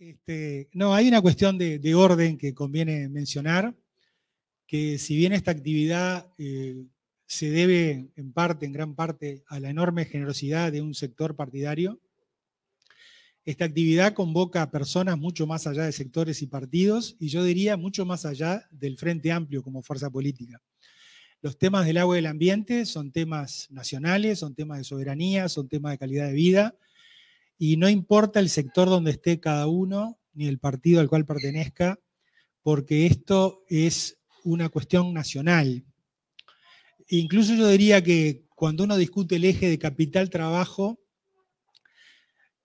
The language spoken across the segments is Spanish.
Este, no, hay una cuestión de, orden que conviene mencionar, que si bien esta actividad eh, se debe en parte, en gran parte, a la enorme generosidad de un sector partidario, esta actividad convoca a personas mucho más allá de sectores y partidos, y yo diría mucho más allá del Frente Amplio como fuerza política. Los temas del agua y del ambiente son temas nacionales, son temas de soberanía, son temas de calidad de vida, y no importa el sector donde esté cada uno, ni el partido al cual pertenezca, porque esto es una cuestión nacional. Incluso yo diría que cuando uno discute el eje de capital-trabajo,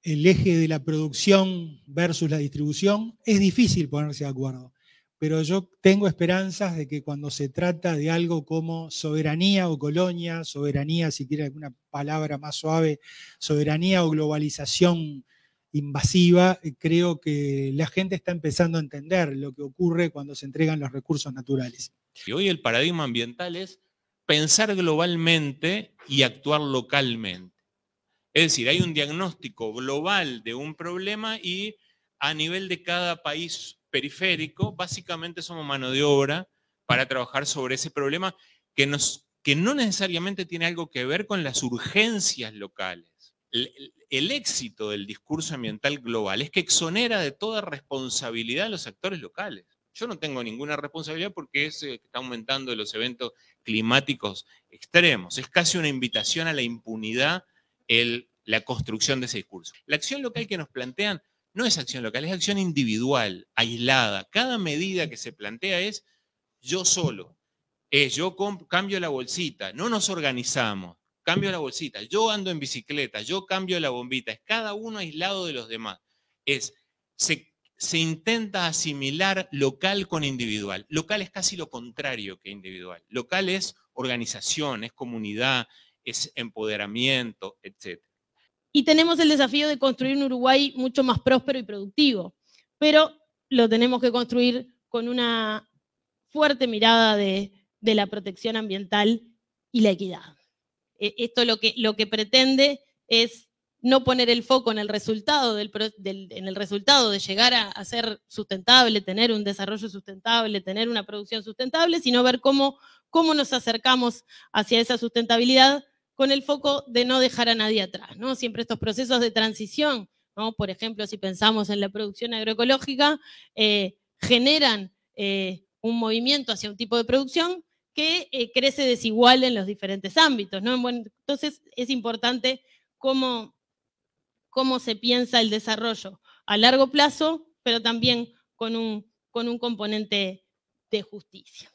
el eje de la producción versus la distribución, es difícil ponerse de acuerdo pero yo tengo esperanzas de que cuando se trata de algo como soberanía o colonia, soberanía, si quiere alguna palabra más suave, soberanía o globalización invasiva, eh, creo que la gente está empezando a entender lo que ocurre cuando se entregan los recursos naturales. hoy el paradigma ambiental es pensar globalmente y actuar localmente. Es decir, hay un diagnóstico global de un problema y a nivel de cada país periférico, básicamente somos mano de obra para trabajar sobre ese problema que, no necesariamente tiene algo que ver con las urgencias locales. El, éxito del discurso ambiental global es que exonera de toda responsabilidad a los actores locales. Yo no tengo ninguna responsabilidad porque es, eh, está aumentando los eventos climáticos extremos. Es casi una invitación a la impunidad la construcción de ese discurso. La acción local que nos plantean no es acción local, es acción individual, aislada. Cada medida que se plantea es yo solo, es yo cambio la bolsita, no nos organizamos, cambio la bolsita, yo ando en bicicleta, yo cambio la bombita, es cada uno aislado de los demás. Es, se, se intenta asimilar local con individual. Local es casi lo contrario que individual. Local es organización, es comunidad, es empoderamiento, etc. Y tenemos el desafío de construir un Uruguay mucho más próspero y productivo, pero lo tenemos que construir con una fuerte mirada de, la protección ambiental y la equidad. E, esto lo que, lo que pretende es no poner el foco en el resultado, en el resultado de llegar a, ser sustentable, tener un desarrollo sustentable, tener una producción sustentable, sino ver cómo, cómo nos acercamos hacia esa sustentabilidad con el foco de no dejar a nadie atrás, ¿no? Siempre estos procesos de transición, Por ejemplo, si pensamos en la producción agroecológica, eh, generan eh, un movimiento hacia un tipo de producción que eh, crece desigual en los diferentes ámbitos, entonces es importante cómo, cómo se piensa el desarrollo a largo plazo, pero también con un, con un componente de justicia.